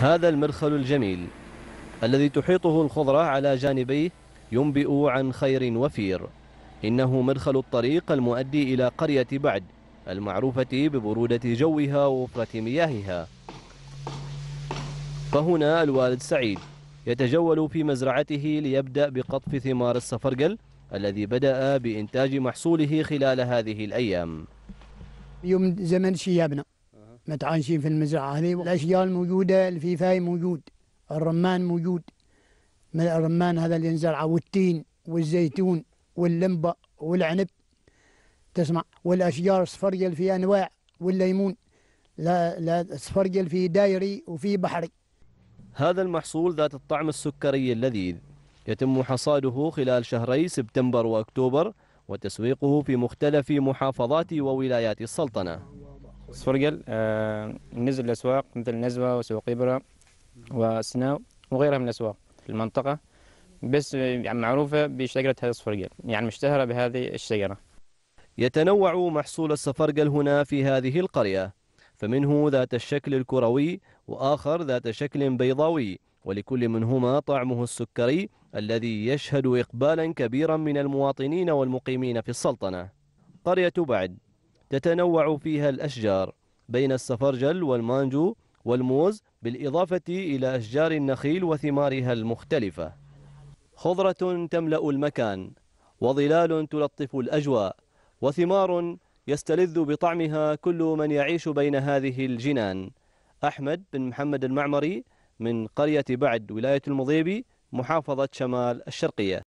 هذا المدخل الجميل الذي تحيطه الخضرة على جانبيه ينبئ عن خير وفير إنه مدخل الطريق المؤدي إلى قرية بعد المعروفة ببرودة جوها ووفرة مياهها فهنا الوالد سعيد يتجول في مزرعته ليبدأ بقطف ثمار السفرقل الذي بدأ بإنتاج محصوله خلال هذه الأيام يوم زمن شيابنا متعايشين في المزرعة هذه الأشجار الموجودة الفيفاي موجود الرمان موجود من الرمان هذا اللي نزرعه والتين والزيتون واللمبة والعنب تسمع والأشجار الصفرية اللي فيها أنواع والليمون لا لا الصفرية اللي فيه دايري وفي بحري هذا المحصول ذات الطعم السكري اللذيذ يتم حصاده خلال شهري سبتمبر وأكتوبر وتسويقه في مختلف محافظات وولايات السلطنة الصرقل آه، نزل الأسواق مثل نزوة وسوق إبرة وسناو وغيرها من الأسواق في المنطقة بس آه، يعني معروفة بشجرة هذا السفرقل يعني مشتهرة بهذه الشجرة يتنوع محصول السفرقل هنا في هذه القرية فمنه ذات الشكل الكروي وآخر ذات شكل بيضاوي ولكل منهما طعمه السكري الذي يشهد إقبالا كبيرا من المواطنين والمقيمين في السلطنة قرية بعد تتنوع فيها الأشجار بين السفرجل والمانجو والموز بالإضافة إلى أشجار النخيل وثمارها المختلفة خضرة تملأ المكان وظلال تلطف الأجواء وثمار يستلذ بطعمها كل من يعيش بين هذه الجنان أحمد بن محمد المعمري من قرية بعد ولاية المضيبي محافظة شمال الشرقية